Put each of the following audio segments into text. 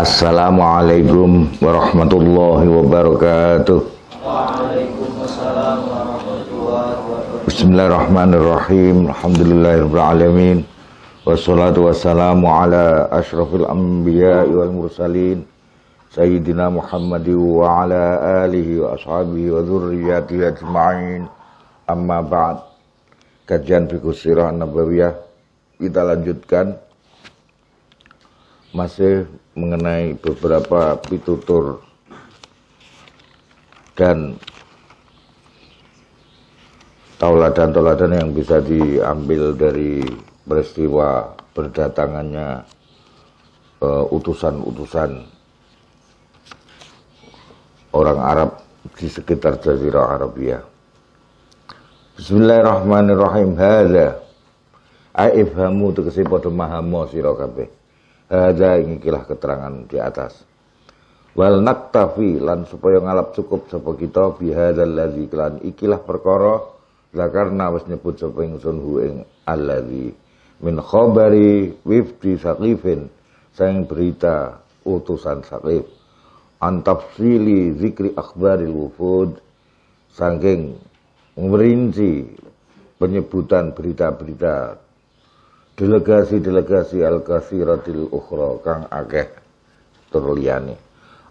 Assalamualaikum warahmatullahi wabarakatuh. Waalaikumsalam warahmatullahi wabarakatuh. Bismillahirrahmanirrahim. Alhamdulillahirabbil alamin. Wassalatu wassalamu ala asyrafil anbiya wal mursalin sayyidina Muhammad wa ala alihi wa ashabihi wa dzurriyyatihi ajma'in. Amma ba'd. Kajian fikih sirah nabawiyah kita lanjutkan masih mengenai beberapa pitutur dan tauladan-tauladan yang bisa diambil dari peristiwa berdatangannya eh, utusan-utusan uh, orang Arab di sekitar Jazirah Arabia. Bismillahirrahmanirrahim. Hada. Aifhamu tegese padha mahamo sira kabeh Hadza ingkilah keterangan di atas. Wal naktafi lan supaya ngalap cukup sapa kita dan ladzi lan ikilah perkara zakarna wis nyebut sapa ingsun hu ing alladzi min khabari wifti saqifin sayang berita utusan saqif antafsili zikri akhbaril wufud sangking merinci penyebutan berita-berita delegasi-delegasi al kasiratil ukhra kang akeh terliyane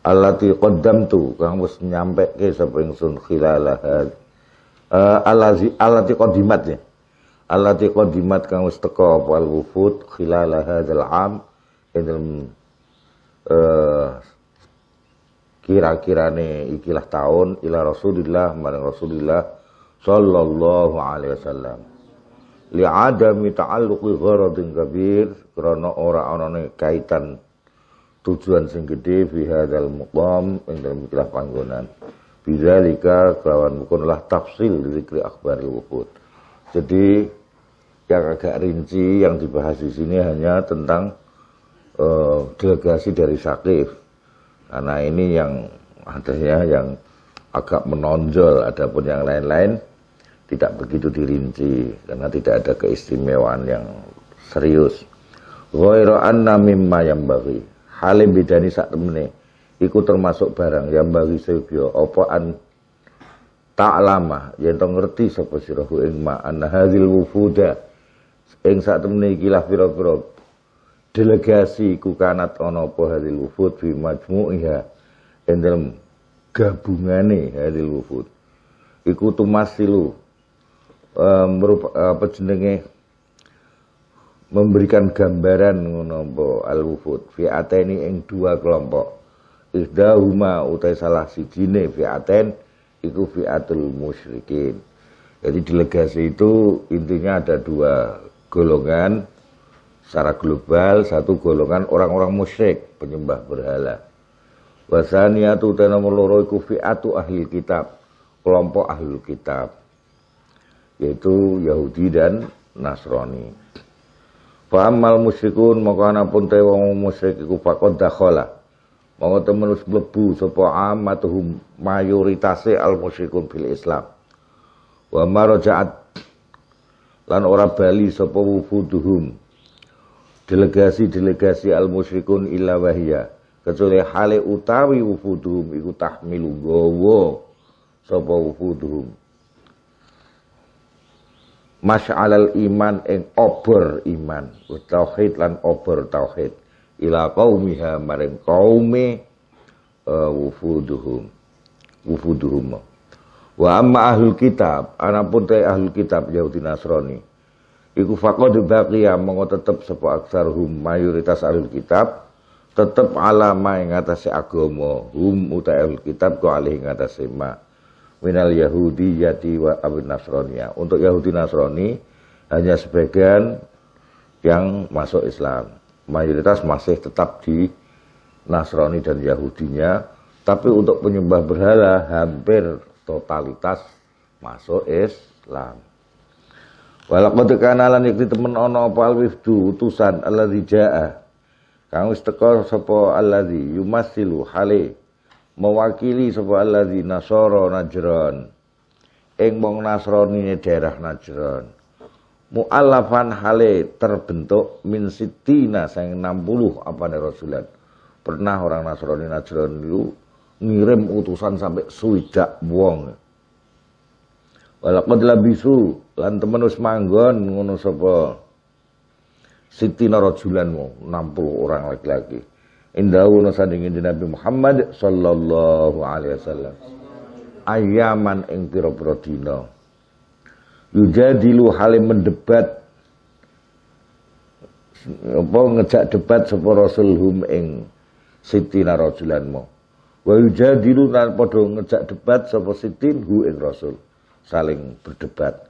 allati qaddamtu kang wis nyampe ke sapa ingsun khilalah eh, uh, allazi allati qaddimat ya allati qaddimat kang wis teko apa al-wufud khilalah hadzal am dalam eh, kira-kirane ikilah tahun ila Rasulillah marang Rasulillah sallallahu alaihi wasallam li'adami ta'alluqi gharadin kabir karena orang-orang anane kaitan tujuan sing via dalam hadzal muqam ing dalem ikhlas panggonan lika kawan bukanlah tafsil zikri akbar wufud jadi yang agak rinci yang dibahas di sini hanya tentang uh, delegasi dari Sakif karena ini yang adanya yang agak menonjol adapun yang lain-lain tidak begitu dirinci karena tidak ada keistimewaan yang serius. Ghairu anna mimma yang bagi. Halim bidani saat temene. ikut termasuk barang yang bagi sebio apa an ta'lama yen to ngerti sapa sira ing ma an hadzil wufuda ing sak temene ikilah pira-pira delegasi iku kanat ana apa hadzil wufud fi majmu'iha ing dalem gabungane hadzil wufud iku tumasilu Eh, merupakan eh, apa jenenge memberikan gambaran ngono al wufud fi ateni ing dua kelompok huma utai salah si jine fi aten iku fi atul musyrikin jadi delegasi itu intinya ada dua golongan secara global satu golongan orang-orang musyrik penyembah berhala wasaniatu tanamuloro nomor fi atu ahli kitab kelompok ahli kitab yaitu Yahudi dan Nasrani. Fahammal musyrikun maka anapun te wong musyrik iku faqad dakhala. Monggo temenus mlebu sapa amatuhum mayoritasé al musyrikun fil Islam. Wa marja'at lan ora bali sapa wufuduhum. Delegasi-delegasi al musyrikun illa wahya kecuali hale utawi wufuduhum iku tahmilu gawa sapa wufuduhum Masalal iman ing obor iman tauhid lan obor tauhid ila kaumiha maring kaume uh, eh, wufuduhum wufuduhum wa amma ahlul kitab anapun te ahlul kitab Yahudi Nasrani iku faqad baqiya mengko tetep sapa aksaruhum mayoritas ahlul kitab tetep alama ing atase agama hum uta ahlul kitab ko alih ing ma' minal Yahudi yati wa Abin Nasronia. Untuk Yahudi Nasrani hanya sebagian yang masuk Islam. Mayoritas masih tetap di Nasrani dan Yahudinya, tapi untuk penyembah berhala hampir totalitas masuk Islam. Walaqad kana lan yakti temen ono apa alwifdu utusan Allah dija'ah. Kang wis teka Allah alladzi yumasilu hale mewakili sapa alladzina soro eng ing wong nasrani e daerah najran mu'allafan hale terbentuk min sitina sang 60 apa ne rasulan pernah orang nasrani najran dulu ngirim utusan sampai suidak wong walaqad labisu lan temen wis manggon ngono sapa sitina rajulan 60 orang laki-laki indahu nasandingin di Nabi Muhammad sallallahu alaihi wasallam ayaman ing pira-pira dina yujadilu halim mendebat apa ngejak debat sapa rasul hum ing sitina rajulan mo wa yujadilu lan padha ngejak debat sapa sitin hu ing rasul saling berdebat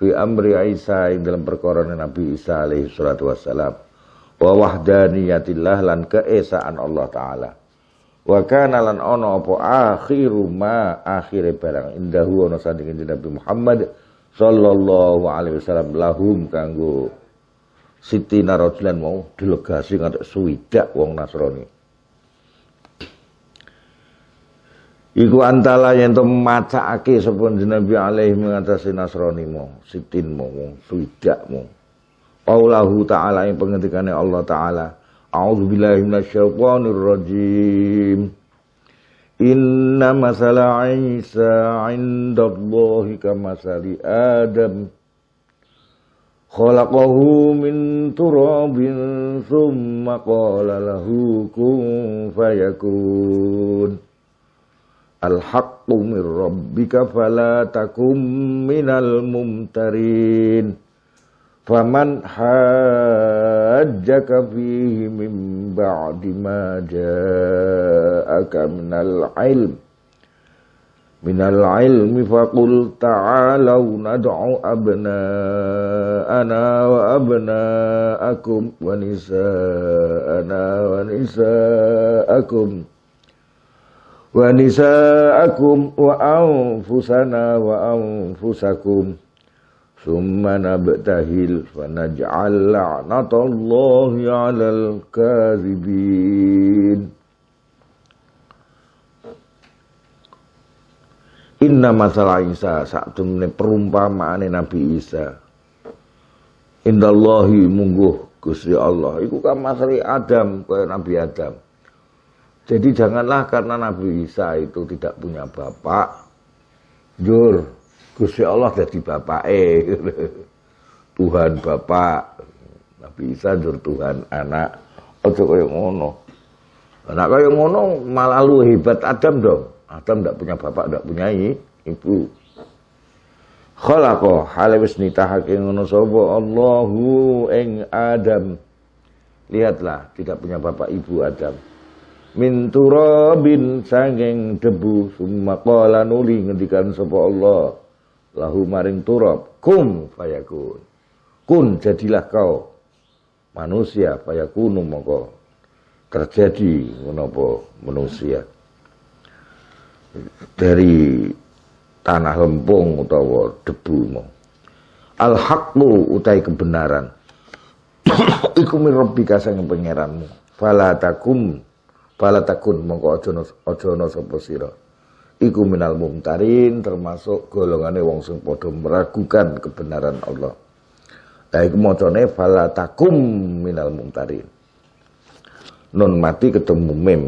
fi amri Isa ing dalam perkara Nabi Isa alaihi salatu wassalam wa wahdaniyatillah lan keesaan Allah taala wa kana lan ono apa akhiru ma akhire barang indahu ono sandinge Nabi Muhammad sallallahu alaihi wasallam lahum kanggo Siti Narajulan mau delegasi ngantek suwidak wong Nasrani. Iku antala yang to macaake sepun Nabi alaihi mengatasi Nasrani mau, siti mau, suwidak mau. Qaulahu ta'ala yang pengetikannya Allah ta'ala. billahi minasyaitanir rajim. Inna masala Isa Allahi kamasali Adam. Khalaqahu min turabin Summa qala lahu kun fayakun. Al-haqqu min rabbika fala takum minal mumtarin. فمن حاجك فيه من بعد ما جاءك من العلم من العلم فقل تعالوا ندع أبناءنا وأبناءكم ونساءنا ونساءكم ونساءكم وأنفسنا وأنفسكم ثم nabtahil fa naj'al la'natallahi 'alal kadhibin. Inna masalah Isa saat temne perumpamaan Nabi Isa. Indallahi mungguh Gusti Allah. Iku kan masari Adam kaya Nabi Adam. Jadi janganlah karena Nabi Isa itu tidak punya bapak. Jur, Gusti Allah jadi bapak eh Tuhan bapak. Nabi Isa jur Tuhan anak. kau kaya ngono. Anak kaya ngono malah lu hebat Adam dong. Adam ndak punya bapak, ndak punya ibu. Kholako hale wis nitahake ngono sobo Allahu eng Adam. Lihatlah, tidak punya bapak ibu Adam. mintu Robin sanggeng debu summa kola nuli ngendikan sapa Allah lahu maring turab kum fayakun kun jadilah kau manusia fayakunu moko terjadi menopo manusia dari tanah lempung utawa debu mau al haqqu utai kebenaran iku min rabbika sang pangeranmu fala takum fala takun mongko aja aja sapa sira iku minal mumtarin termasuk golongane wong sing padha meragukan kebenaran Allah. Lah iku macane fala minal mumtarin. Nun mati ketemu mim.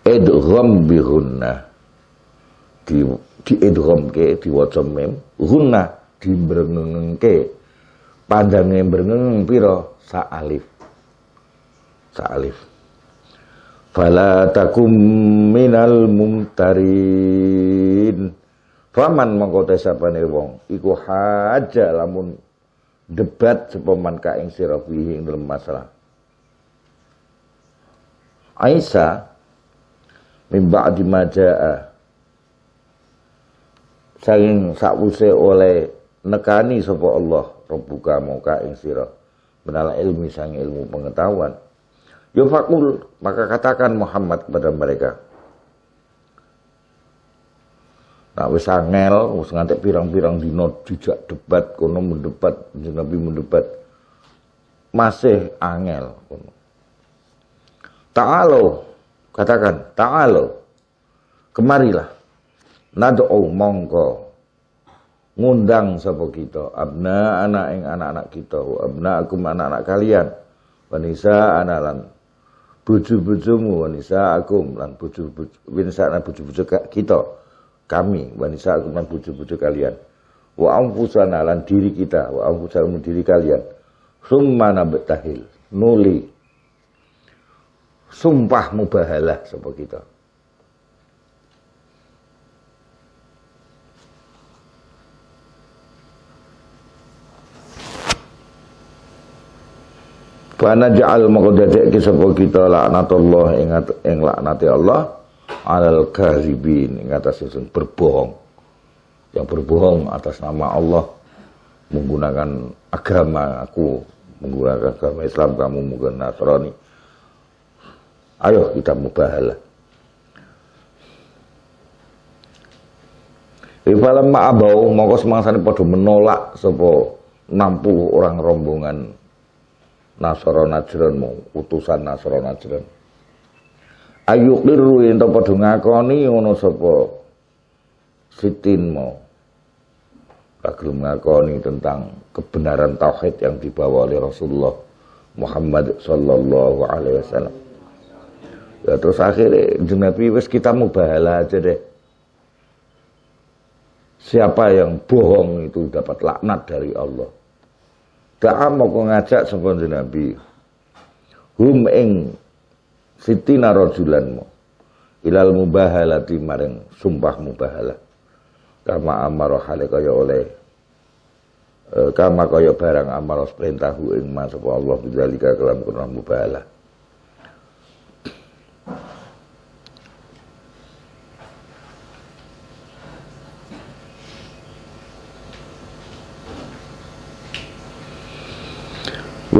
Edhom bihunna di di edhomke diwaca mem hunna dibrengengke pandange berengeng pira sa alif sa alif fala takum minal mumtarin faman mongko tesapane wong iku haja lamun debat sepaman ka ing sira kuwi ing dalam masalah Aisyah min ba'di maja'a saking sakwuse oleh nekani sapa Allah rabbuka mongka ing sira menala ilmi sang ilmu pengetahuan Yufakul, maka katakan Muhammad kepada mereka. Nah, wis angel, wis ngantek pirang-pirang dino dijak debat, kono mendebat, Nabi mendebat. Masih angel. Kono. Ta'alo, katakan, ta'alo, kemarilah. Nad'u mongko, ngundang sapa kita abna anak ing anak-anak kita wa abna aku anak-anak kalian wanisa analan bojo-bojomu wanisa akum lan bojo-bojo winsa lan bojo-bojo kita kami wanisa akum lan bojo-bojo kalian wa anfusana lan diri kita wa anfusana diri kalian summa nabtahil nuli sumpah mubahalah sapa kita Fana ja'al maka dadek sapa kita laknatullah ingat ing laknati Allah alal kadzibin ing atas sesuatu berbohong. Yang berbohong atas nama Allah menggunakan agama aku, menggunakan agama Islam kamu menggunakan Nasrani. Ayo kita mubahalah. dalam ma'abau mongko semangsane padha menolak enam puluh orang rombongan Nasoro Najran mau utusan Nasoro Najran. Ayu kliru ento padha ngakoni ngono sapa Sitin mau. Kagum ngakoni tentang kebenaran tauhid yang dibawa oleh Rasulullah Muhammad sallallahu alaihi wasallam. Ya terus akhirnya Nabi wis kita mubahela aja deh. Siapa yang bohong itu dapat laknat dari Allah. Da'a mau ngajak sapa Nabi. Hum ing sitina rajulanmu. Ilal mubahalati maring sumpah mubahala Kama amaro hale kaya oleh e, kama kaya barang amaro perintahu ing mas Allah bidzalika kelam kurang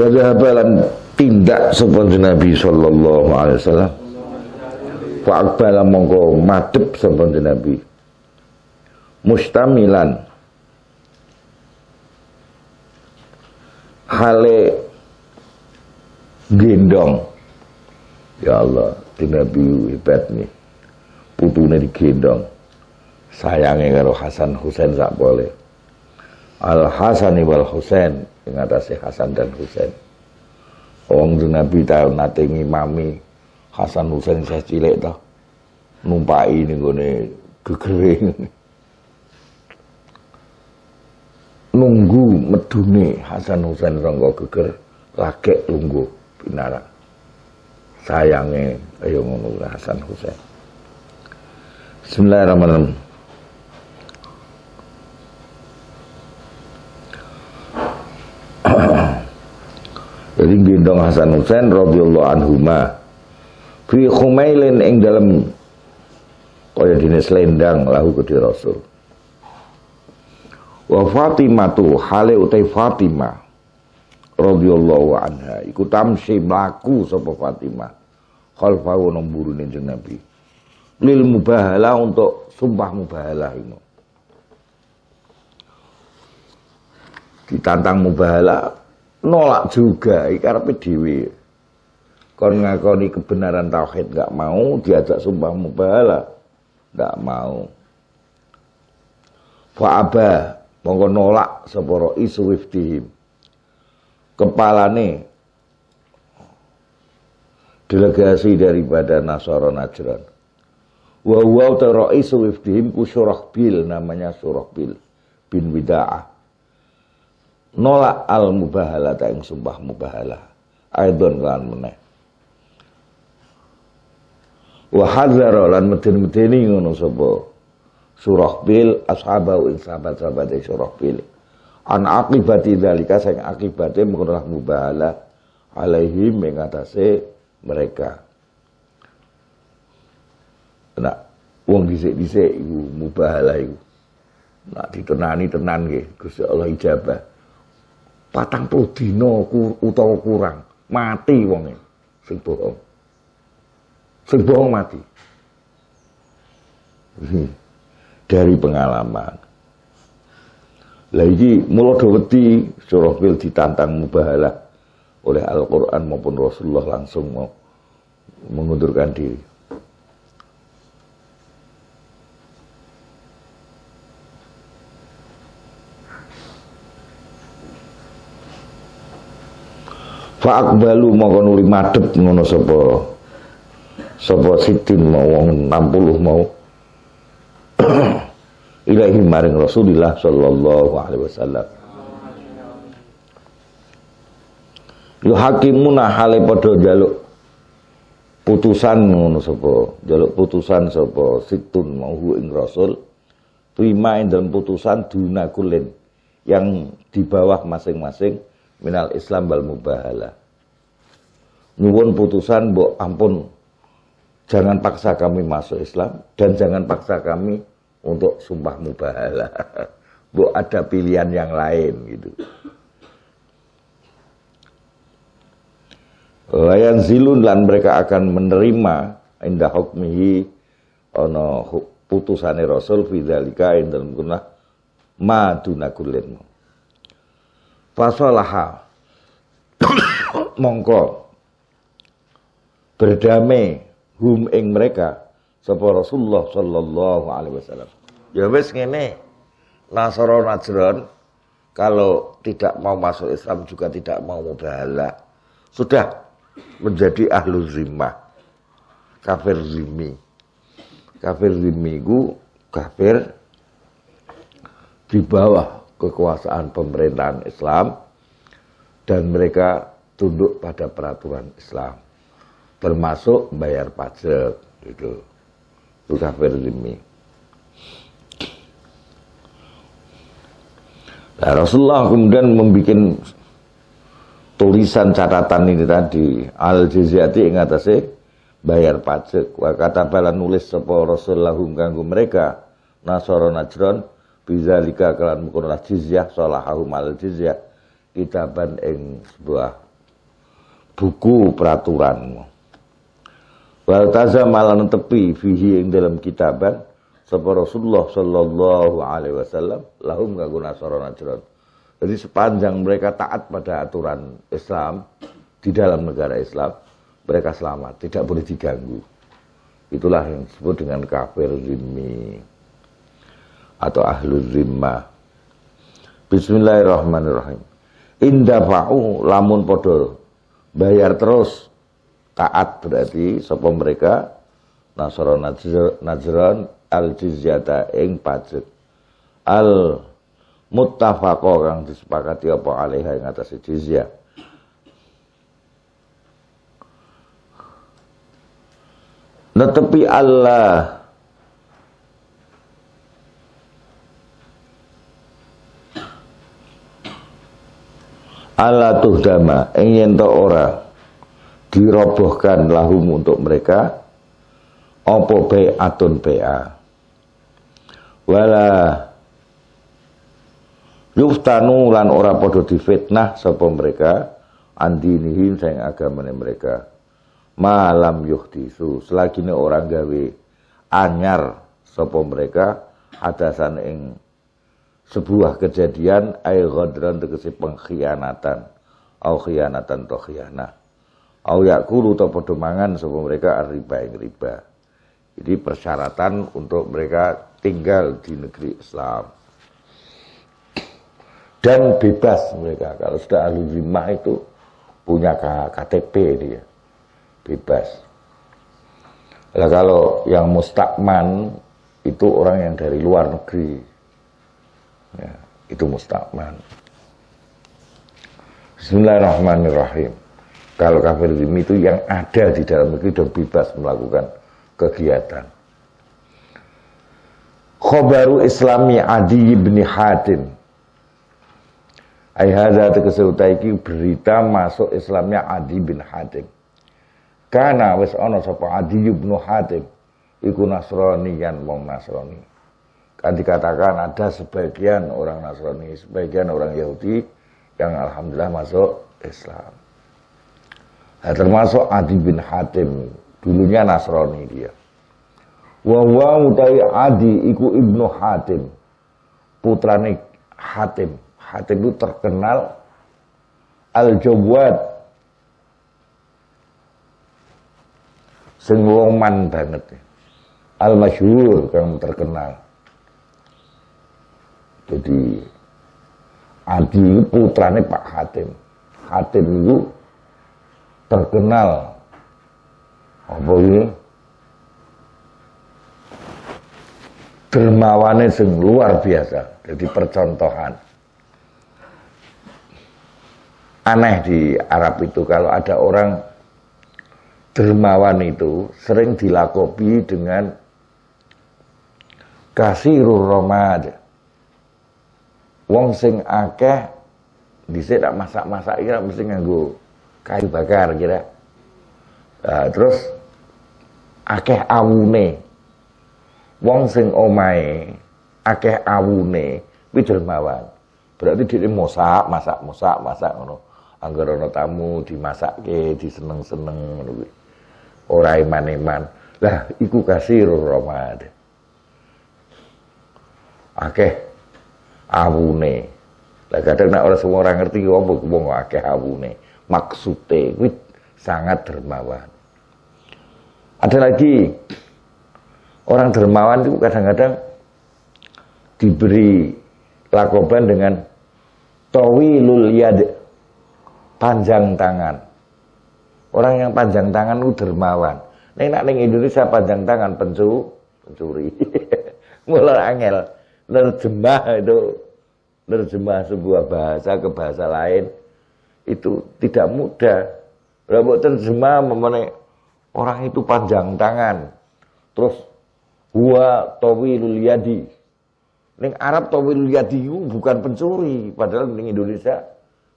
wa tindak sapa Nabi sallallahu alaihi wasallam wa aqbala mongko madhep sapa Nabi mustamilan hale gendong ya Allah di Nabi hebat nih putune digendong sayangnya kalau Hasan Hussein tak boleh Al Hasan wal Husain ngatasi Hasan dan Husain. Wong Nabi tahu nate ngimami Hasan Husain saya cilik toh. Numpai ning gone gegere. Nunggu medune Hasan Husain ronggo geger lagek tunggu pinarak. Sayange ayo ngono Hasan Husain. Bismillahirrahmanirrahim. Jadi gendong Hasan Hussein radhiyallahu anhuma. Fi khumailin ing dalam kaya dene selendang lahu ke Rasul. Wa Fatimah tu hale utai Fatimah radhiyallahu anha iku tamsi mlaku sapa Fatimah khalfahu nomburune jeneng Nabi. Lil mubahalah untuk sumpah mubahalah ini. Ditantang mubahalah nolak juga ikarepe Dewi, kon ngakoni kebenaran tauhid nggak mau diajak sumpah mubahala nggak mau fa'aba mongko nolak sapa isu wiftihim kepalane delegasi daripada Nasoro Najran wa huwa rois wiftihim ku bil namanya bil bin Wida'ah nolak al mubahala ta ing sumpah mubahala aidon kelan meneh wa hadzara lan meden-medeni ngono sapa bil ashabau ing sahabat-sahabat e bil an aqibati dalika sing akibate mengkono mubahala alaihi mengatasi mereka nah wong dhisik-dhisik iku mubahala iku nak ditenani tenan nggih Gusti Allah ijabah patang puluh dina utawa kurang mati wonge sing bohong sing bohong mati hmm. dari pengalaman Lagi mulut mula do wedi ditantang mubahalah oleh Al-Qur'an maupun Rasulullah langsung mau mengundurkan diri Fa'akbalu mongko nuli madhep ngono sapa sapa sitin mau wong 60 mau ilahi maring Rasulillah sallallahu alaihi wasallam Yo hakimuna hale padha jaluk putusan ngono sapa jaluk putusan sapa situn mau ing Rasul prima ing dalam putusan dunakulin yang di bawah masing-masing minal Islam bal mubahala. Nyuwun putusan bu ampun. Jangan paksa kami masuk Islam dan jangan paksa kami untuk sumpah mubahala. Bu ada pilihan yang lain gitu. Layan zilun dan mereka akan menerima indah hukmihi ono putusane Rasul fidalika indal guna ma fasolaha mongko berdamai hum ing mereka sapa Rasulullah sallallahu alaihi wasallam ya wis ngene Nasoro Najron kalau tidak mau masuk Islam juga tidak mau mubahala sudah menjadi ahlu zimah kafir zimmi kafir zimi ku kafir di bawah kekuasaan pemerintahan Islam dan mereka tunduk pada peraturan Islam termasuk bayar pajak itu kafir dimi nah, Rasulullah kemudian membuat tulisan catatan ini tadi al jizyati ingatasi bayar pajak wa kata bala nulis sapa Rasulullah mengganggu kanggo mereka Nasoro najron bisa liga bizalika kelan mengkono jizyah salahahum mal jizyah kitaban ing sebuah buku peraturan wal malan tepi fihi ing dalam kitaban sapa Rasulullah sallallahu alaihi wasallam lahum guna nasara najran jadi sepanjang mereka taat pada aturan Islam di dalam negara Islam mereka selamat tidak boleh diganggu itulah yang disebut dengan kafir zimmi atau ahlu zimmah. Bismillahirrahmanirrahim. Indafa'u lamun podol. Bayar terus. Taat berarti Sopo mereka nasara najran al jizyata ing pajak. Al muttafaqo kang disepakati apa alihah yang atas jizyah. Tetapi Allah ala Dama ingin to ora dirobohkan lahum untuk mereka opo be atun ba wala yuftanu lan ora padha difitnah sapa mereka andinihin sayang agamane mereka malam yuhdisu ini orang gawe anyar sapa mereka hadasan ing sebuah kejadian ay ghadran tegesi pengkhianatan au khianatan to khianah au yakulu to padha mangan sapa mereka riba ing riba jadi persyaratan untuk mereka tinggal di negeri Islam dan bebas mereka kalau sudah ahli zimah itu punya KTP dia bebas lah kalau yang mustakman itu orang yang dari luar negeri Ya, itu mustaqman Bismillahirrahmanirrahim. Kalau kafir zim itu yang ada di dalam negeri dan bebas melakukan kegiatan. Khobaru Islami Adi bin Hatim. Aihada tegesutaiki berita masuk Islamnya Adi bin Hatim. Karena wis ono sapa Adi bin Hatim iku nasroni yan wong nasroni kan dikatakan ada sebagian orang Nasrani, sebagian orang Yahudi yang alhamdulillah masuk Islam. Nah, termasuk Adi bin Hatim, dulunya Nasrani dia. Wawa mutai Adi iku ibnu Hatim, putrane Hatim. Hatim itu terkenal Al-Jawad. Sing banget. Al-Masyhur kang terkenal. Jadi Adi itu putrane Pak Hatim. Hatim itu terkenal apa ini? Ya? dermawannya sing luar biasa. Jadi percontohan. Aneh di Arab itu kalau ada orang dermawan itu sering dilakopi dengan kasirur aja. Wong sing akeh dhisik tak masak-masak iki mesti nganggo kayu bakar kira. Uh, terus akeh awune. Wong sing omahe akeh awune kuwi dermawan. Berarti dhek masak, masak, masak, masak ngono. Angger ana tamu dimasakke, diseneng-seneng ngono kuwi. Ora iman-iman. Lah iku kasir rahmat. Akeh awune. Lah kadang nek ora semua orang ngerti apa wong akeh awune. Maksude kuwi sangat dermawan. Ada lagi orang dermawan itu kadang-kadang diberi lakoban dengan tawilul yad panjang tangan. Orang yang panjang tangan itu dermawan. Nek nek ning Indonesia panjang tangan pencuri, pencuri. Mulai angel nerjemah itu nerjemah sebuah bahasa ke bahasa lain itu tidak mudah. Rambut terjemah memenai orang itu panjang tangan. Terus huwa tawilul yadi. Ning Arab tawilul yadi bukan pencuri, padahal ning Indonesia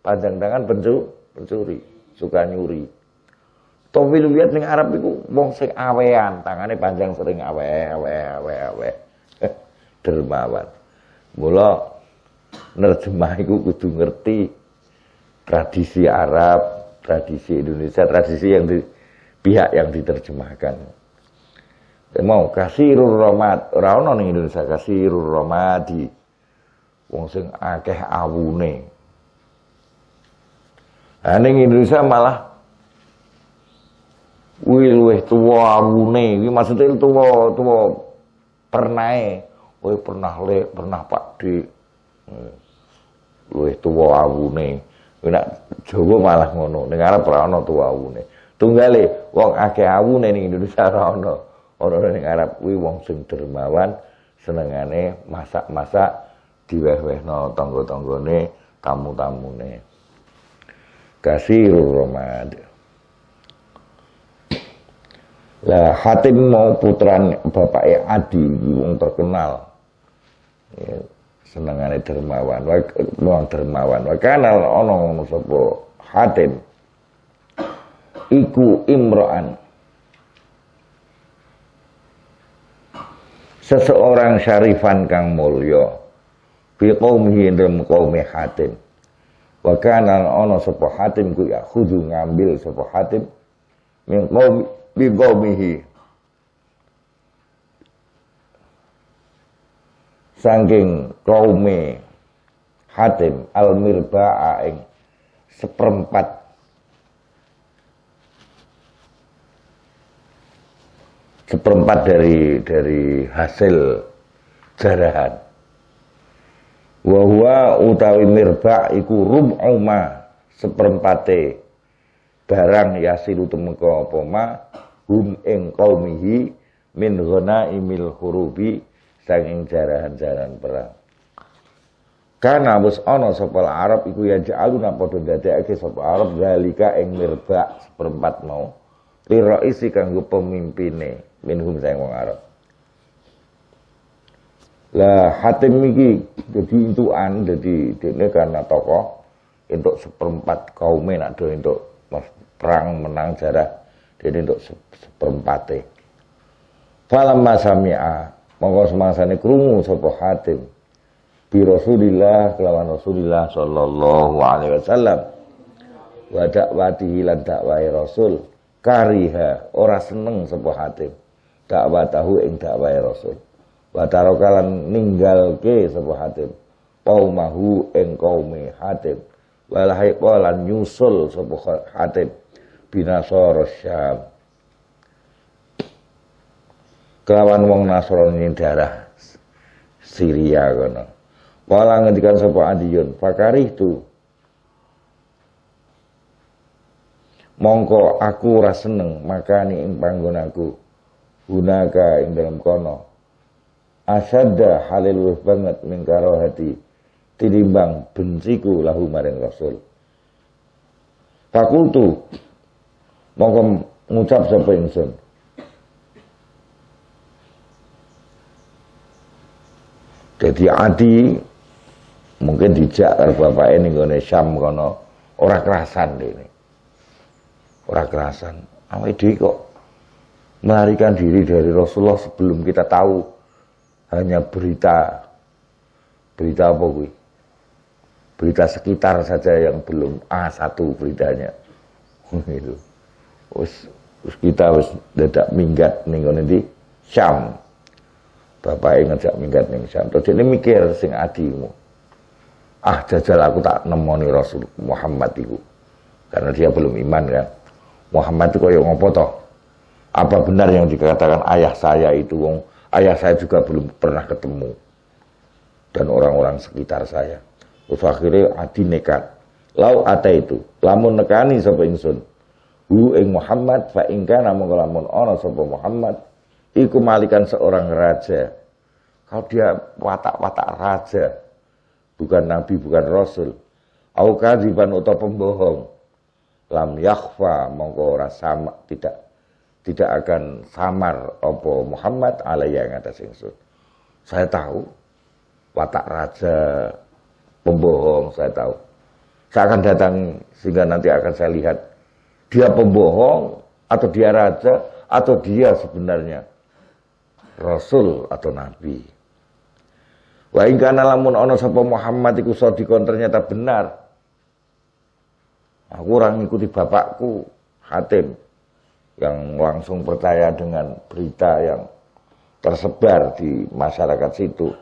panjang tangan pencu, pencuri, suka nyuri. Tawilul yadi ning Arab itu wong sing awean, tangannya panjang sering awe awe awe. awe dermawan. Mula nerjemah iku kudu ngerti tradisi Arab, tradisi Indonesia, tradisi yang di, pihak yang diterjemahkan. Mau kasih romad, rau ana Indonesia kasirur romadi. Wong sing akeh awune. Nah, Indonesia malah wilweh tua tuwa awune, iki maksudnya tua tua pernae kowe pernah le pernah Pak Di woi tuwa awune nak Jawa malah ngono Dengar arep ora ana tuwa awune tunggale wong akeh awune nih Indonesia ora orang-orang Arab wih wong sing dermawan senengane masak-masak diweh-wehno tangga-tanggane tamu-tamune kasih romad lah Hatim mau putran bapaknya Adi wong terkenal ya, senengane dermawan wa wong dermawan wa ono ono sapa hatim iku imroan seseorang syarifan kang mulya fi qaumihi dalam qaumi hatim wa kana ana sapa hatim ku ya khudu ngambil sapa hatim min qaumi bi qaumihi sangking kaume Hatim almirbaa mirbaa ing seperempat seperempat dari dari hasil jarahan. Wahwa utawi mirba iku rum'u ma seperempate barang yasilu temeka apa ma hum ing qaumihi min imil hurubi saking jarahan-jarahan perang. Karena wis ana sapa Arab iku ya ja'aluna padha dadekake sapa Arab galika ing mirba seperempat mau. isi kanggo pemimpine minhum sayang wong Arab. Lah Hatim iki jadi intuan jadi dene karena tokoh untuk seperempat kaum nak do untuk perang menang jarah dene untuk seperempate. Falam masami'a monggo semangsane krungu sapa Hatim bi Rasulillah kelawan Rasulillah sallallahu alaihi wasallam wa hilan lan dakwahi Rasul kariha ora seneng sapa Hatim dakwatahu ing dakwahi Rasul wa tarokalan ninggalke sapa Hatim Paumahu ing qaume Hatim walahai lan nyusul sapa Hatim binasara Syam kelawan wong Nasrani darah Syria kono. Wala ngendikan sapa Adiyun, pakari itu. Mongko aku ora seneng makani ing panggonaku. Gunaka ing dalam kono. Asyadda halil banget mingkaro hati. Tinimbang benciku lahu maring Rasul. Fakultu mongko ngucap sapa ingsun. Jadi Adi mungkin dijak bapak ini ning gone Syam kono ora kerasan ini. Ora kerasan. apa ide kok melarikan diri dari Rasulullah sebelum kita tahu hanya berita berita apa gue berita sekitar saja yang belum A1 beritanya gitu us, us kita harus dadak minggat nih nanti Syam Bapak ngejak minggat nih misalnya Terus ini mikir sing adimu. Ah jajal aku tak nemoni Rasul Muhammad itu. Karena dia belum iman kan. Muhammad itu kaya ngopo toh. Apa benar yang dikatakan ayah saya itu wong ayah saya juga belum pernah ketemu dan orang-orang sekitar saya. Terus akhirnya adi nekat. Lau ada itu, lamun nekani sapa ingsun. Hu ing Muhammad fa ingkana mung lamun ana sapa Muhammad Iku malikan seorang raja. Kalau dia watak-watak raja, bukan nabi, bukan rasul. Au kadiban atau pembohong. Lam yakhfa mongko ora sama tidak tidak akan samar opo Muhammad alaihi yang atas ingsun. Saya tahu watak raja pembohong, saya tahu. Saya akan datang sehingga nanti akan saya lihat dia pembohong atau dia raja atau dia sebenarnya rasul atau nabi. Wa ing kana lamun ana sapa Muhammad iku sadiqon ternyata benar. Aku orang ngikuti bapakku Hatim yang langsung percaya dengan berita yang tersebar di masyarakat situ.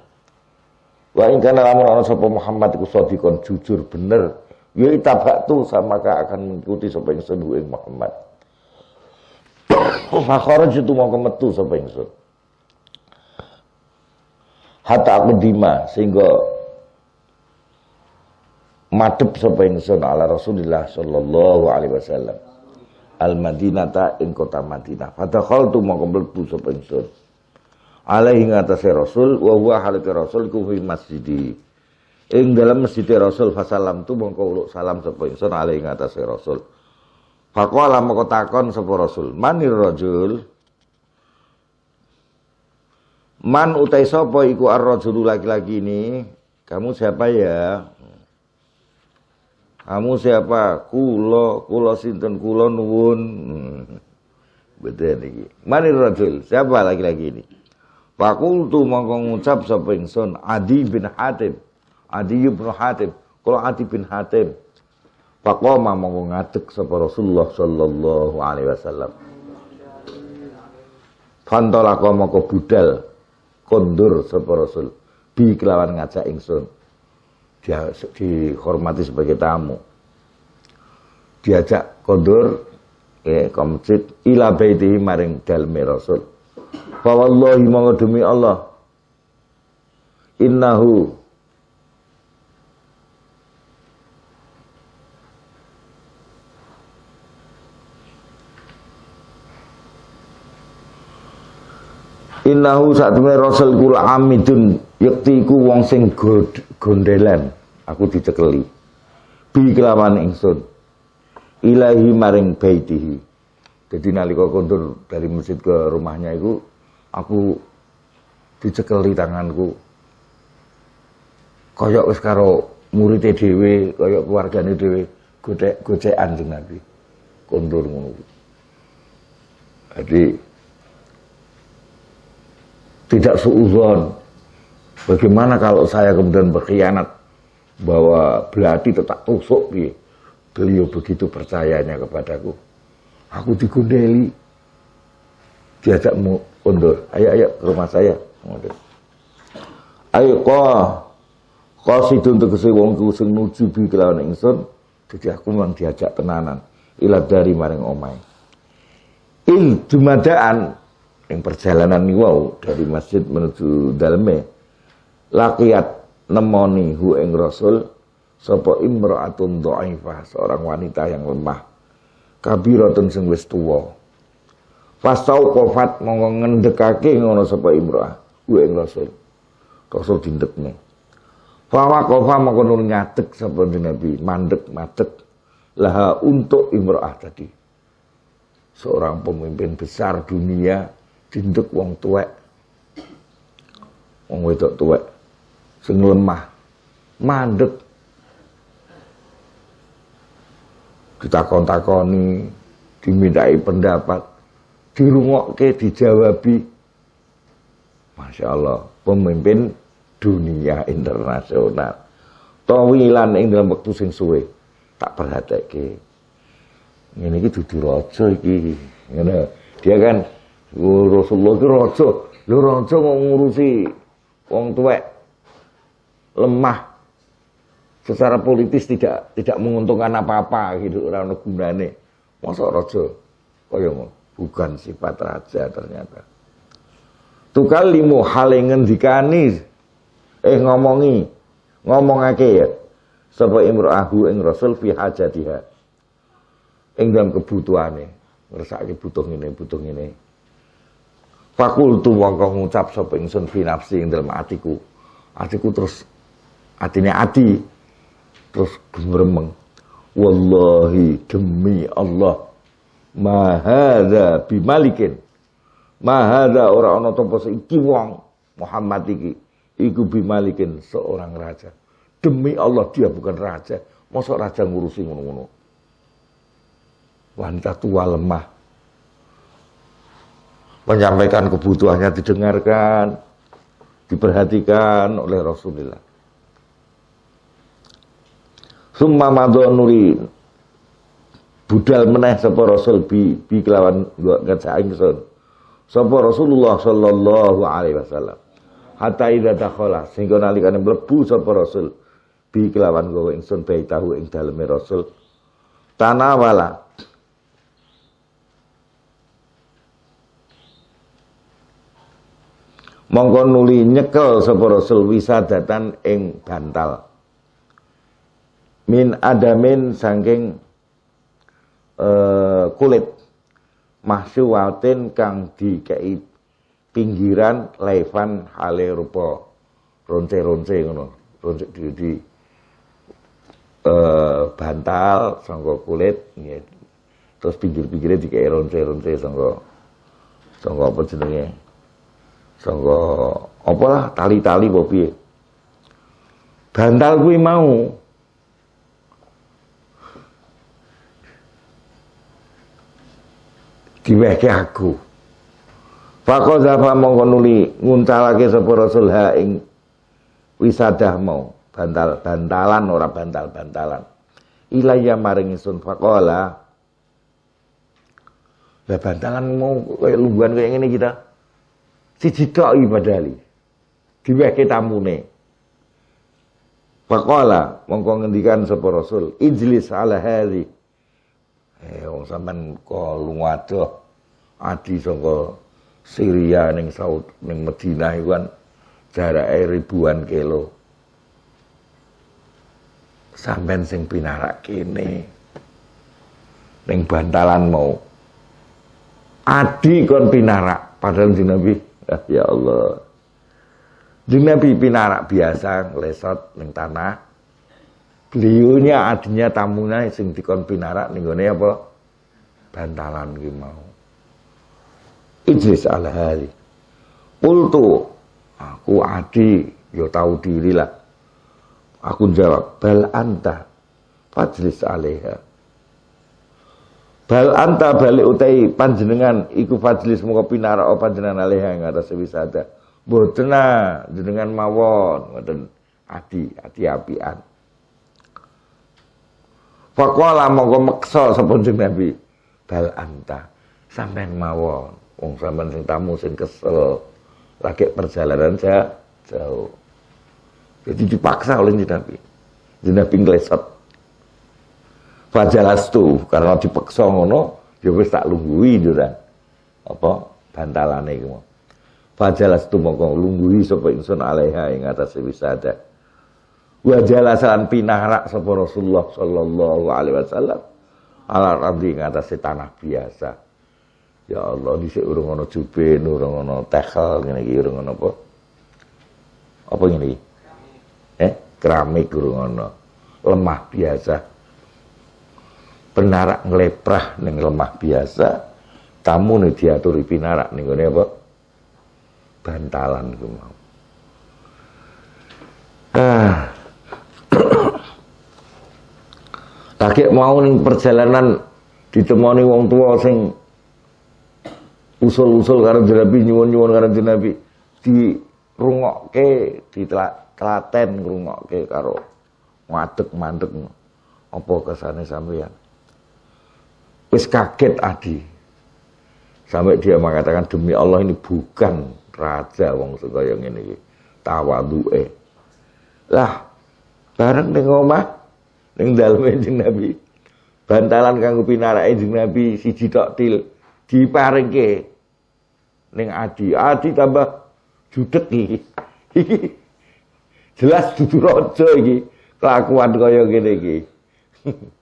Wa ing kana lamun ana sapa Muhammad iku sadiqon jujur bener, ya tu sama ka akan mengikuti sapa ingsun sedhuwe Muhammad. Fa kharajtu mau kemetu sapa ingsun hatta aku dima sehingga madep sapa ingsun ala Rasulillah sallallahu alaihi wasallam al Madinata ing kota Madinah fadakhaltu mongko mlebu sapa ingsun alaihi ngatasé Rasul wa huwa halika Rasul ku fi masjidi ing dalam masjid Rasul fasalam tu mongko uluk salam sapa ingsun alaihi ngatasé Rasul faqala mongko takon sapa Rasul manir rajul Man utai sopo iku arrot laki-laki ini? Kamu siapa ya? Kamu siapa? Kulo, kulo sinten kulo nuwun. Hmm. Betul iki. Manir irrojul, Siapa laki-laki ini? Fakultu mongko ngucap yang sun, Adi bin Hatim. Adi bin Hatim. Kalau Adi bin Hatim. Fakoma mongko ngatik sopo Rasulullah sallallahu alaihi wasallam. Fantolako mongko budal kondur sapa rasul bi kelawan ngajak ingsun dia dihormati sebagai tamu diajak kondur ya komcit ila baitihi maring dalmi rasul fa wallahi demi Allah innahu innahu satune rasul kula amidun yektiku wong sing gondelen, aku dicekeli bi kelawan ingsun ilahi maring baitihi jadi nalika kondur dari masjid ke rumahnya itu aku dicekeli tanganku koyok wis karo murid dhewe koyok keluargane dhewe gocek gocekan jeneng Nabi kondur ngono jadi tidak seuzon. Bagaimana kalau saya kemudian berkhianat bahwa belati tetap tusuk Beliau begitu percayanya kepadaku. Aku digundeli. Diajak mundur. Ayo, ayo ke rumah saya. Mundur. Ayo kok Kau sidun tegesi wong ku sing nuju bi kelawan ingsun. Jadi aku memang diajak tenanan. ilah dari maring omai. Il dumadaan yang perjalanan wow dari masjid menuju dalme lakiat nemoni hu ing rasul sapa imra'atun do'aifah seorang wanita yang lemah kabiratun sing wis tuwa fasau kofat mongko dekake ngono sopo imra'ah hu ing rasul rasul dindekne Fawa kofa mongko nyatek sapa Nabi mandek matek laha untuk imra'ah tadi seorang pemimpin besar dunia dinduk wong tuwek. Wong wedok tuwek sing lemah, mandek. Ditakon-takoni, dimintai pendapat, dirungokke, dijawabi. Masya Allah, pemimpin dunia internasional. Tawilan ing dalam waktu sing suwe. Tak perhatikan. Ini iki dudu raja iki. Dia kan Rasulullah itu raja. lu raja mau ngurusi wong tuwek lemah secara politis tidak tidak menguntungkan apa-apa gitu ora ono gunane. Mosok oh kaya bukan sifat raja ternyata. Tukal limu hale ngendikani eh ngomongi ngomong ngomongake ya sapa imra'ahu ing rasul fi hajatiha ing dalam kebutuhane ngrasake butuh ngene butuh ngene Fakultu mongko ngucap sapa ingsun fi nafsi ing dalem atiku. Atiku terus atine ati terus gemremeng. Wallahi demi Allah mahadza bimalikin. Mahadza ora ana tapa iki wong Muhammad iki iku bimalikin seorang raja. Demi Allah dia bukan raja. Mosok raja ngurusi ngono-ngono. Wanita tua lemah menyampaikan kebutuhannya didengarkan, diperhatikan oleh Rasulullah. Summa Madonuri, Budal meneh sapa Rasul bi bi kelawan gajah ingsun. Sapa Rasulullah sallallahu alaihi wasallam. Hatta idza dakhala sehingga nalikane mlebu sapa Rasul bi kelawan gawa ingsun baitahu ing daleme Rasul. Tanawala mongko nuli nyekel sapa rasul wisadatan ing bantal min adamin saking uh, kulit mahsuwatin kang dikei pinggiran levan hale rupa ronce-ronce ngono ronce di, di uh, eh, bantal sangka kulit ya. terus pinggir-pinggirnya dikei ronce-ronce sangka sangka apa jenenge sangka apa lah tali-tali apa piye. Bantal kuwi mau diwehke aku. Faqo zafa mongko nuli nguntalake sapa Rasul ha ing wisadah mau bantal-bantalan ora bantal-bantalan. ilaya maringisun isun faqala. Lah bantalan mau kayak lumban kayak ngene kita. Siji tok iki padahal kita tamune. Pakola mongko ngendikan sapa Rasul, "Ijlis ala hadhi." Eh wong sampean kok luwadoh adi saka Syria ning Saud ning Madinah iku kan jarake ribuan kilo. Sampean sing pinarak kene ning bantalan mau. Adi kon pinarak padahal Nabi Eh, ya Allah. Jadi Nabi pinarak biasa lesot neng tanah. Beliaunya adinya tamunya sing dikon pinarak ning gone apa? Bantalan ki mau. Idris Al-Hari. Ultu aku adi yo ya tahu diri lah. Aku jawab bal anta fajlis alaiha Bal anta balik utai panjenengan iku fajlis muka pinara o oh, panjenengan alih yang atas wisata. Botena jenengan mawon ngoten adi adi apian. Fakwala mongko meksa sepanjang Nabi. Bal anta sampean mawon. Wong sampean sing tamu sing kesel. Lagi perjalanan jauh. Jadi dipaksa oleh Nabi. Nabi ngelesot. Fajalastu karena dipeksa ngono ya wis tak lungguhi juran. Gitu apa bantalane iku. Fajalastu mongko lungguhi sapa ingsun alaiha ing atase wisada. Wa jalasan pinarak sapa Rasulullah sallallahu alaihi wasallam ala rabbi ing atase tanah biasa. Ya Allah dhisik urung ana nurungono urung ana tekel ngene iki urung ana apa? Apa ngene iki? Eh, keramik urung ana. Lemah biasa penarak ngeleprah ning lemah biasa tamu nih diaturi pinarak ning ngene apa bantalan ku mau ah lagi mau ning perjalanan ditemoni wong tua sing usul-usul karena Nabi nyuwun-nyuwun karena Nabi di rungok ke, di telaten rungok ke karo ngadeg mandeg apa kesannya sampean Wis kaget Adi. Sampai dia mengatakan demi Allah ini bukan raja wong sedaya ngene iki. Tawaduke. Lah, bareng ning omah ning daleme Kanjeng Nabi. Bantalan kanggo pinarake Kanjeng Nabi siji tok til diparingke ning Adi. Adi tambah judet nih Iki jelas dudu raja iki kelakuan kaya ngene iki.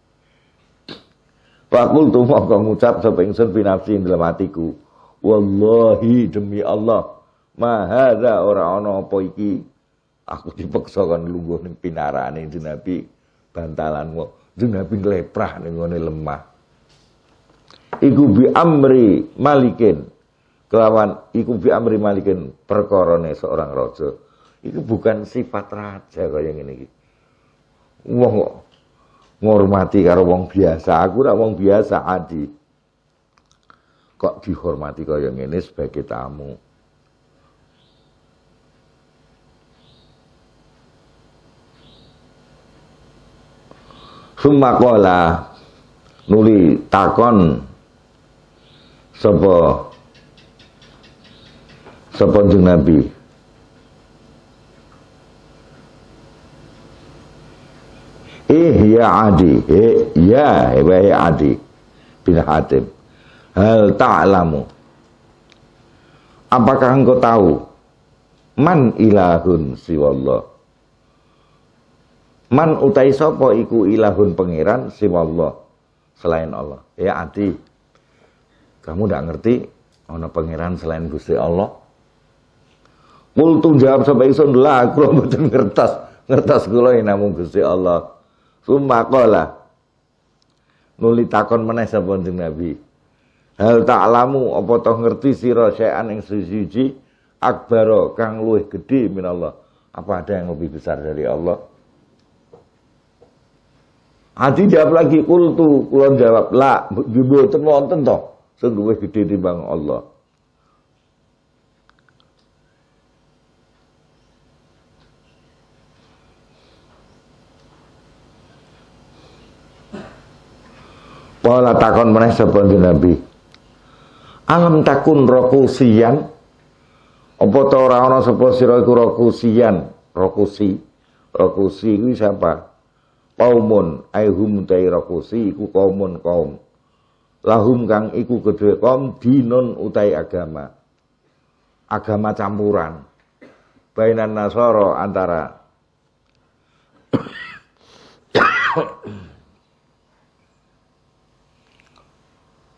Fakul tu mongko ngucap sapa ingsun binafsi dalam hatiku. Wallahi demi Allah, mahadza ora ana apa iki. Aku dipaksa kan lungguh ning pinarane Nabi bantalan wong. Nabi leprah ning ngene lemah. Iku bi amri malikin. Kelawan iku bi amri malikin perkorone seorang raja. Iku bukan sifat raja kaya ngene iki. Wong kok ngormati karo wong biasa. Aku ora wong biasa, Adi. Kok dihormati kaya ngene sebagai tamu? Summa kola nuli takon sapa sapa Nabi eh ya Adi, eh ya eh ya Adi bin Hatim. Hal ta'lamu. Apakah engkau tahu man ilahun siwallah? Man utai sopo iku ilahun pangeran siwallah selain Allah. Ya Adi. Kamu tidak ngerti Ada pengiran selain Gusti Allah? Kultu jawab sampai ingsun lah aku mboten ngertas, ngertas kula ya namun Gusti Allah. Summa qala nuli takon meneh sapa Nabi. Hal ta'lamu apa to ngerti sira syai'an ing suci akbaro kang luwih gedhe minallah. Apa ada yang lebih besar dari Allah? Hati jawab lagi kultu kulon jawab la jumbo wonten to sing gede gedhe timbang Allah. Wala takon meneh sapa Nabi. Alam takun rokusian apa ta ora ana sapa sira iku rokusian, rokusi. Rokusi kuwi siapa? Kaumun aihum tai rokusi iku kaumun kaum. Lahum kang iku kedue kaum dinun utai agama. Agama campuran. Bainan nasoro antara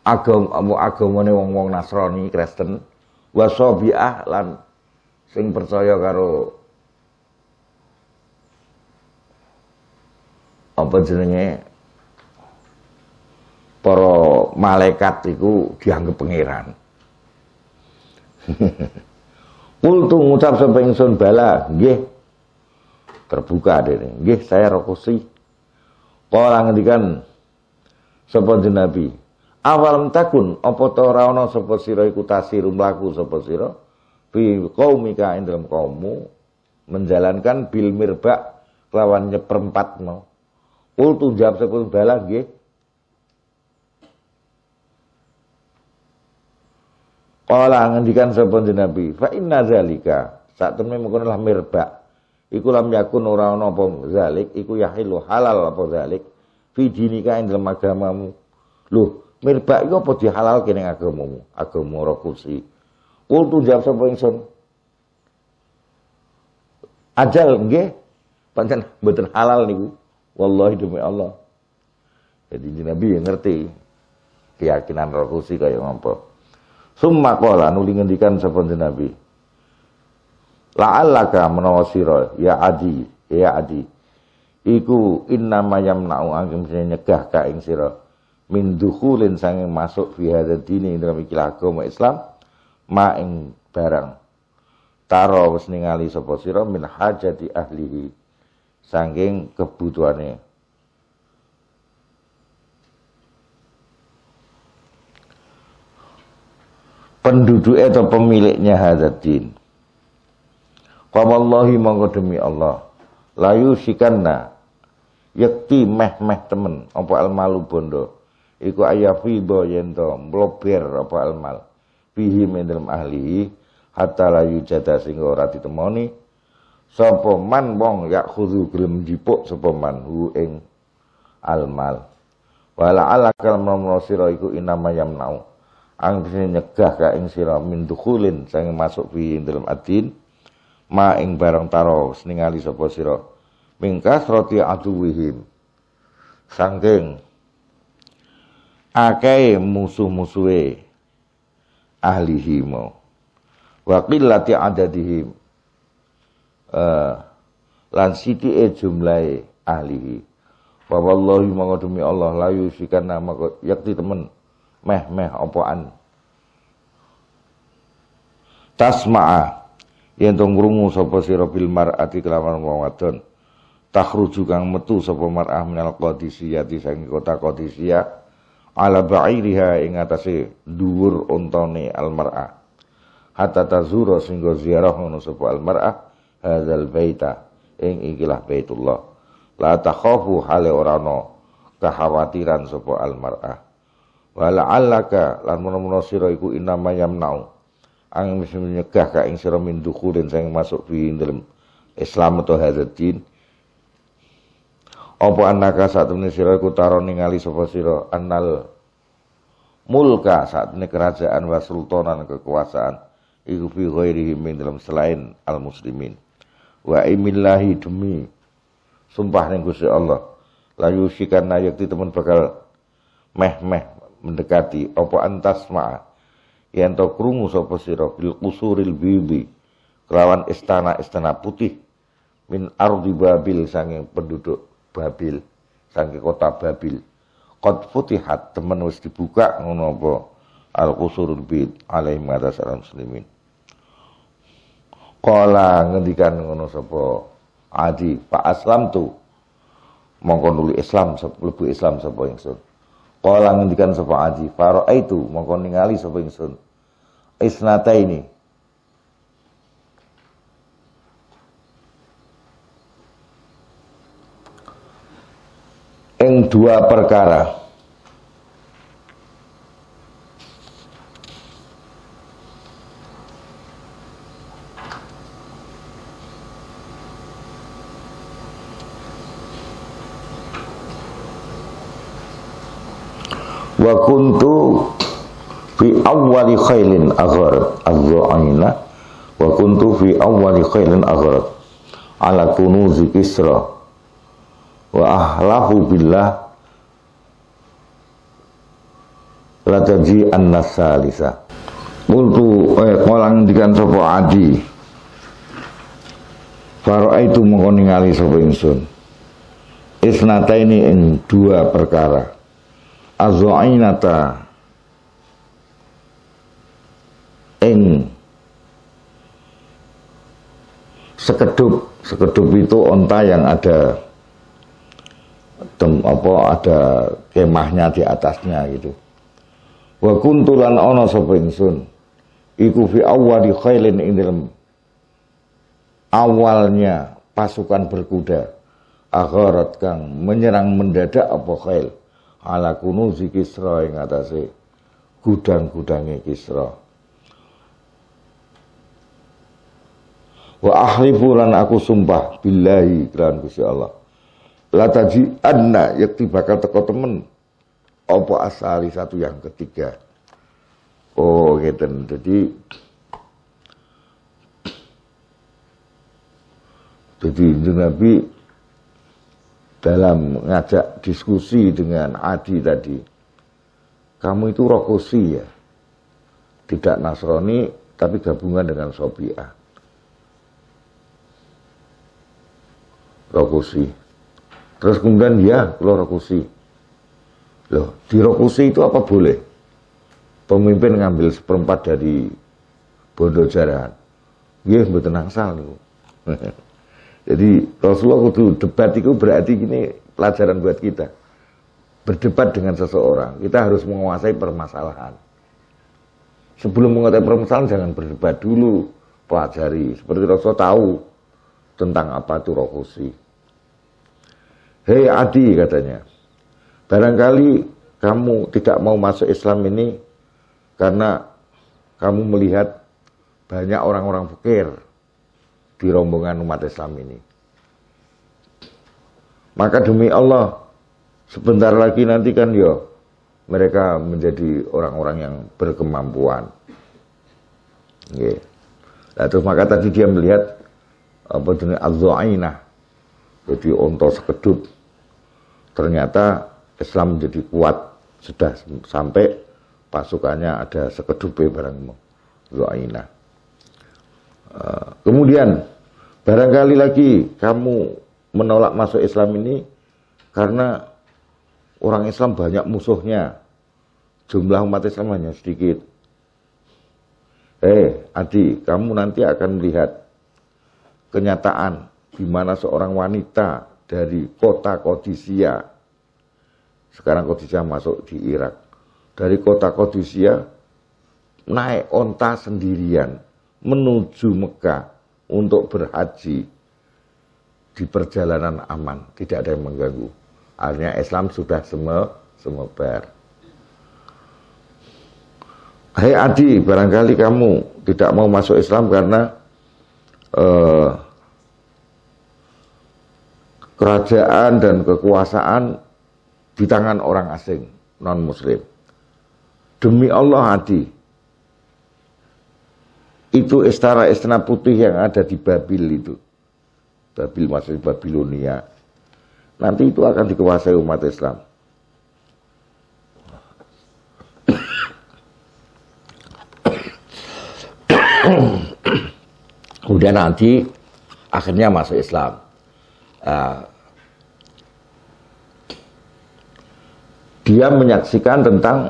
agama agamane wong-wong Nasrani Kristen wasabiah lan sing percaya karo apa jenenge para malaikat iku dianggap pangeran Kultu ngucap sapa ingsun bala, nggih. Terbuka dene. Nggih, saya rokosi. Kala ngendikan sapa Nabi, Awal takun apa ta ora ana sapa sira iku tasir mlaku sapa sira bi qaumika ing dalam kaummu menjalankan bil mirba lawannya nyeperempatno mau. tu jawab sepuluh bala nggih. Kala ngendikan sapa Nabi, fa inna zalika sak temen mengkono lah mirba Iku lam yakun ora ana apa zalik, iku yahilu halal apa zalik fi dinika ing dalam agamamu. Loh, mirbak itu apa dihalal kini agamamu Agamu ora kursi kultu jawab yang ingsun ajal enggak, pancen betul halal nih, wallahi demi Allah jadi Nabi yang ngerti keyakinan roh kursi kaya mampu. summa kola nuli ngendikan sapa Nabi la'allaka menawasiro ya adi ya adi iku innama yamna'u angkem nyegah siro. Ya adi min dukhulin sange masuk fi hadza dini ing dalam ikilah agama Islam ma ing barang taro wis ningali sapa sira min hajati ahlihi sanging kebutuhane penduduk atau pemiliknya hadatin, din Qamallahi mongko demi Allah layu sikanna yakti meh meh temen apa al malu bondo iku ayafido yento mlober apa almal fihi min ahli hatta la yujada sehingga ora ditemoni sapa man wong ya khudhu gelem jipuk sapa man hu ing almal wala alakal mamro sira iku inama yamnau ang nyegah ka ing sira min dukhulin masuk fi dalam adin ma ing barang taro ningali sapa sira mingkas roti aduwihim sangking akeh musuh-musuhe ahlihi mau wa qillati adadihim uh, lan sithike jumlahe ahlihi wa wallahi monggo demi Allah la yusikan nama yakti temen meh meh opoan tasma'a yen to ngrungu sapa sira bil mar'ati kelawan wong wadon takhruju kang metu sapa mar'ah minal qadisiyati saking kota qadisiyah ala ba'iriha ing atase dhuwur ontone almar'ah hatta tazura sehingga ziarah ngono sapa almar'ah hadzal baita ing ikilah baitullah la takhafu hale ora ana kekhawatiran sapa almar'ah wala allaka lan menawa sira iku inama yamnau ang mesti menyegah ka ing sira min dukhurin sing masuk fi dalam Islam atau hadzal din apa anaka saat ini sira iku taro ningali sopo sira annal mulka saat ini kerajaan wa sultanan kekuasaan iku fi ghairihi min dalam selain al muslimin. Wa imillahi demi sumpah ning Gusti Allah la yusikan yakti teman bakal meh-meh mendekati apa antasma yang to krungu sapa sira bil qusuril bibi kelawan istana-istana putih min ardi babil sanging penduduk Babil, saking kota Babil. Qad futihat temen wis dibuka ngono apa al-qusurul bid alaihi atas al muslimin. Kala ngendikan ngono sapa Adi, Pak Aslam tu mongko nuli Islam lebu Islam sapa ingsun. Kala ngendikan sapa Adi, faro itu mongko ningali sapa ingsun. Isnata ini paling dua perkara. wa kuntu fi awwali khailin aghar adh wa kuntu fi awwali khailin aghar ala kunuzi kisra wa ahlahu billah lataji an-nasalisa Kultu eh kolang dikan sopo adi faro itu mengkoningali sopo insun Isnata ini ing dua perkara Azu'inata Ing Sekedup Sekedup itu onta yang ada teng apa ada kemahnya di atasnya gitu. Wa kuntulan ana sapa ingsun iku fi awwali khailin ing awalnya pasukan berkuda akhirat kang menyerang mendadak apa khail ala kunuzi kisra ing atase gudang-gudange kisra wa ahlifu lan aku sumpah billahi kelan Gusti Allah lataji anna yakti bakal teko temen opo asali satu yang ketiga oh gitu jadi jadi Nabi dalam ngajak diskusi dengan Adi tadi kamu itu rokosi ya tidak Nasrani tapi gabungan dengan Sobiah rokosi Terus kemudian ya keluar rokusi. Loh, di rokusi itu apa boleh? Pemimpin ngambil seperempat dari bondo jarahan. Ya, buat tenang niku. Jadi Rasulullah itu debat itu berarti gini pelajaran buat kita. Berdebat dengan seseorang, kita harus menguasai permasalahan. Sebelum menguasai permasalahan jangan berdebat dulu, pelajari. Seperti Rasulullah tahu tentang apa itu rokusi Hei Adi katanya, barangkali kamu tidak mau masuk Islam ini karena kamu melihat banyak orang-orang fakir di rombongan umat Islam ini. Maka demi Allah, sebentar lagi nanti kan yo ya, mereka menjadi orang-orang yang berkemampuan. Nah, terus maka tadi dia melihat apa jenis az jadi onto sekedut ternyata Islam menjadi kuat sudah sampai pasukannya ada sekedup barang Zainah eh, kemudian barangkali lagi kamu menolak masuk Islam ini karena orang Islam banyak musuhnya jumlah umat Islam hanya sedikit eh hey, Adi kamu nanti akan melihat kenyataan di mana seorang wanita dari kota Kodisia, sekarang Kodisia masuk di Irak, dari kota Kodisia naik onta sendirian menuju Mekah untuk berhaji di perjalanan aman, tidak ada yang mengganggu. Akhirnya Islam sudah semua semebar. Hai Adi, barangkali kamu tidak mau masuk Islam karena uh, kerajaan dan kekuasaan di tangan orang asing, non-muslim. Demi Allah hati, itu istana-istana putih yang ada di Babil itu. Babil masih Babilonia. Nanti itu akan dikuasai umat Islam. Kemudian nanti akhirnya masuk Islam. Ah, dia menyaksikan tentang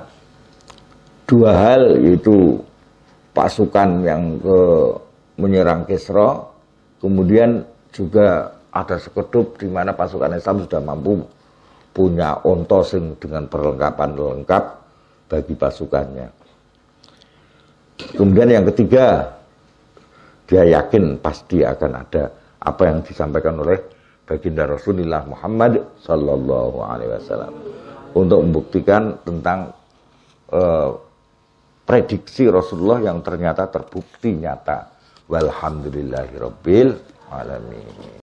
dua hal yaitu pasukan yang ke menyerang Kesro, kemudian juga ada sekedup di mana pasukan Islam sudah mampu punya onto dengan perlengkapan lengkap bagi pasukannya. Kemudian yang ketiga, dia yakin pasti akan ada apa yang disampaikan oleh baginda Rasulullah Muhammad Sallallahu Alaihi Wasallam untuk membuktikan tentang uh, prediksi Rasulullah yang ternyata terbukti nyata. Walhamdulillahirobbil alamin.